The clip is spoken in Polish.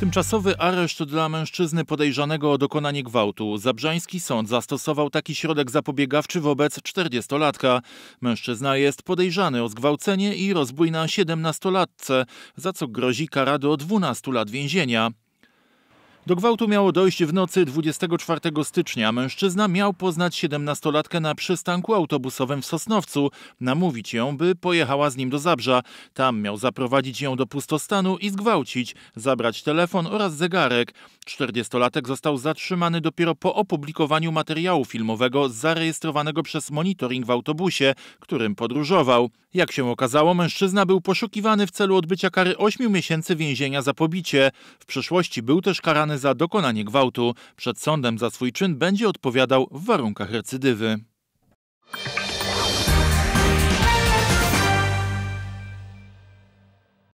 Tymczasowy areszt dla mężczyzny podejrzanego o dokonanie gwałtu. Zabrzański sąd zastosował taki środek zapobiegawczy wobec 40-latka. Mężczyzna jest podejrzany o zgwałcenie i rozbój na 17-latce, za co grozi kara do 12 lat więzienia. Do gwałtu miało dojść w nocy 24 stycznia. Mężczyzna miał poznać 17-latkę na przystanku autobusowym w Sosnowcu, namówić ją, by pojechała z nim do Zabrza. Tam miał zaprowadzić ją do pustostanu i zgwałcić, zabrać telefon oraz zegarek. 40-latek został zatrzymany dopiero po opublikowaniu materiału filmowego zarejestrowanego przez monitoring w autobusie, którym podróżował. Jak się okazało, mężczyzna był poszukiwany w celu odbycia kary 8 miesięcy więzienia za pobicie. W przeszłości był też karany za dokonanie gwałtu. Przed sądem za swój czyn będzie odpowiadał w warunkach recydywy.